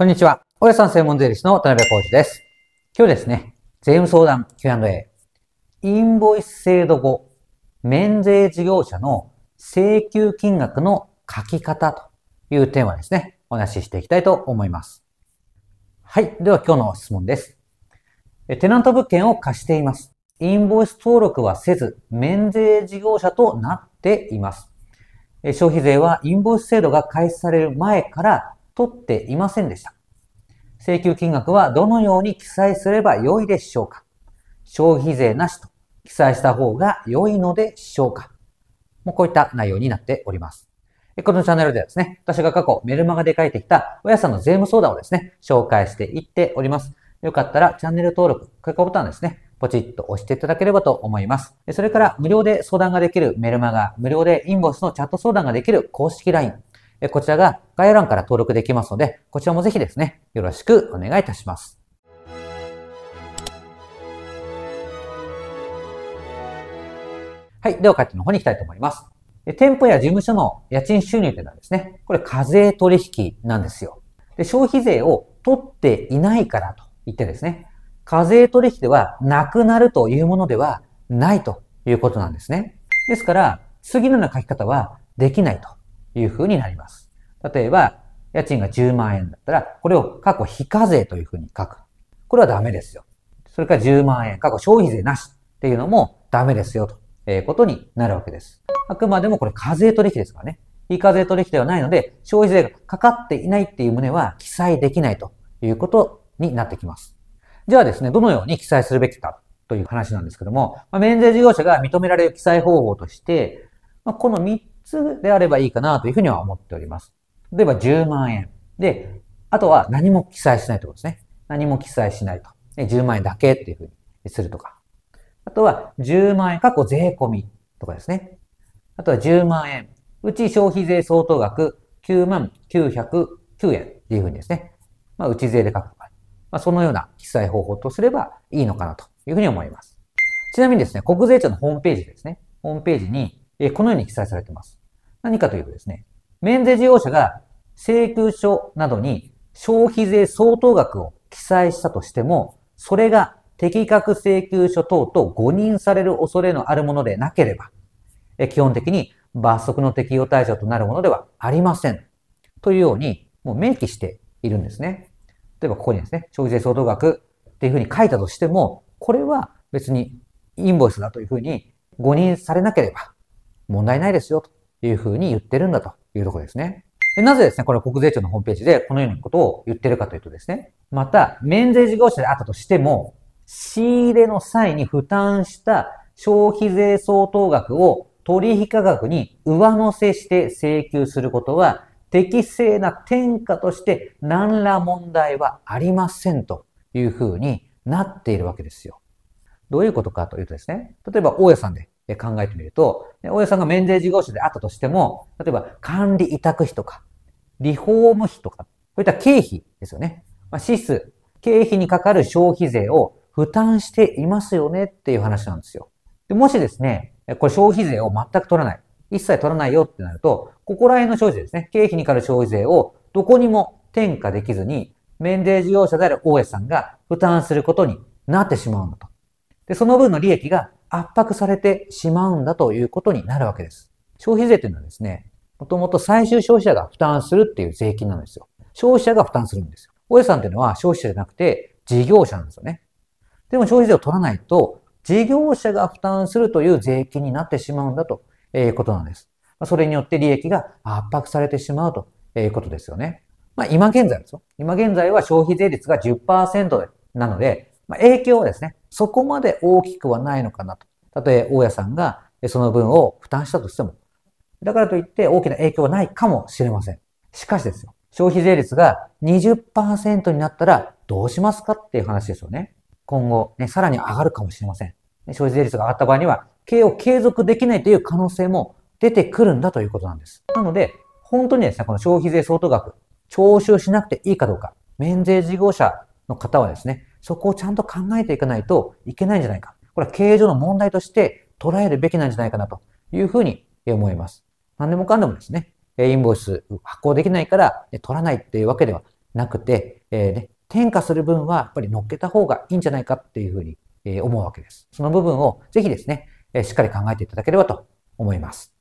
こんにちは。大家さん専門税理士の田辺浩二です。今日ですね、税務相談 Q&A。インボイス制度後、免税事業者の請求金額の書き方というテーマですね、お話ししていきたいと思います。はい。では今日の質問です。テナント物件を貸しています。インボイス登録はせず、免税事業者となっています。消費税はインボイス制度が開始される前から取っていませんでした。請求金額はどのように記載すれば良いでしょうか消費税なしと記載した方が良いのでしょうかもうこういった内容になっております。このチャンネルではですね、私が過去メルマガで書いてきた親さんの税務相談をですね、紹介していっております。よかったらチャンネル登録、クリ価ボタンですね、ポチッと押していただければと思います。それから無料で相談ができるメルマガ、無料でインボイスのチャット相談ができる公式 LINE、こちらが概要欄から登録できますので、こちらもぜひですね、よろしくお願いいたします。はい。では、価値の方に行きたいと思います。店舗や事務所の家賃収入というのはですね、これ課税取引なんですよ。で消費税を取っていないからと言ってですね、課税取引ではなくなるというものではないということなんですね。ですから、次のような書き方はできないというふうになります。例えば、家賃が10万円だったら、これを過去非課税というふうに書く。これはダメですよ。それから10万円、過去消費税なしっていうのもダメですよということになるわけです。あくまでもこれ課税取引ですからね。非課税取引ではないので、消費税がかかっていないっていう旨は記載できないということになってきます。じゃあですね、どのように記載するべきかという話なんですけども、まあ、免税事業者が認められる記載方法として、まあ、この3つであればいいかなというふうには思っております。例えば10万円。で、あとは何も記載しないってことですね。何も記載しないと。10万円だけっていうふうにするとか。あとは10万円過去税込みとかですね。あとは10万円。うち消費税相当額9万909円っていうふうにですね。まあ、うち税で書くとか。まあ、そのような記載方法とすればいいのかなというふうに思います。ちなみにですね、国税庁のホームページですね。ホームページに、このように記載されています。何かというとですね、免税事業者が請求書などに消費税相当額を記載したとしても、それが適格請求書等と誤認される恐れのあるものでなければ、基本的に罰則の適用対象となるものではありません。というように、もう明記しているんですね。例えばここにですね、消費税相当額っていうふうに書いたとしても、これは別にインボイスだというふうに誤認されなければ問題ないですよというふうに言ってるんだというところですね。でなぜですね、これ国税庁のホームページでこのようなことを言ってるかというとですね、また、免税事業者であったとしても、仕入れの際に負担した消費税相当額を取引価格に上乗せして請求することは、適正な転嫁として何ら問題はありませんというふうになっているわけですよ。どういうことかというとですね、例えば大家さんで考えてみると、大家さんが免税事業者であったとしても、例えば管理委託費とか、リフォーム費とか、こういった経費ですよね。まあ、支出、経費にかかる消費税を負担していますよねっていう話なんですよ。でもしですね、これ消費税を全く取らない。一切取らないよってなると、ここら辺の消費税ですね。経費にかかる消費税をどこにも転嫁できずに、免税事業者である大家さんが負担することになってしまうのと。で、その分の利益が圧迫されてしまうんだということになるわけです。消費税というのはですね、もともと最終消費者が負担するっていう税金なんですよ。消費者が負担するんですよ。大家さんっていうのは消費者じゃなくて事業者なんですよね。でも消費税を取らないと、事業者が負担するという税金になってしまうんだということなんです。それによって利益が圧迫されてしまうということですよね。まあ、今現在ですよ。今現在は消費税率が10%なので、まあ、影響をですね、そこまで大きくはないのかなと。たとえ大家さんがその分を負担したとしても。だからといって大きな影響はないかもしれません。しかしですよ。消費税率が20%になったらどうしますかっていう話ですよね。今後ね、さらに上がるかもしれません。消費税率が上がった場合には、経営を継続できないという可能性も出てくるんだということなんです。なので、本当にですね、この消費税相当額、徴収しなくていいかどうか、免税事業者の方はですね、そこをちゃんと考えていかないといけないんじゃないか。これは経営上の問題として捉えるべきなんじゃないかなというふうに思います。何でもかんでもですね、インボイス発行できないから取らないっていうわけではなくて、えー、ね、転嫁する分はやっぱり乗っけた方がいいんじゃないかっていうふうに思うわけです。その部分をぜひですね、しっかり考えていただければと思います。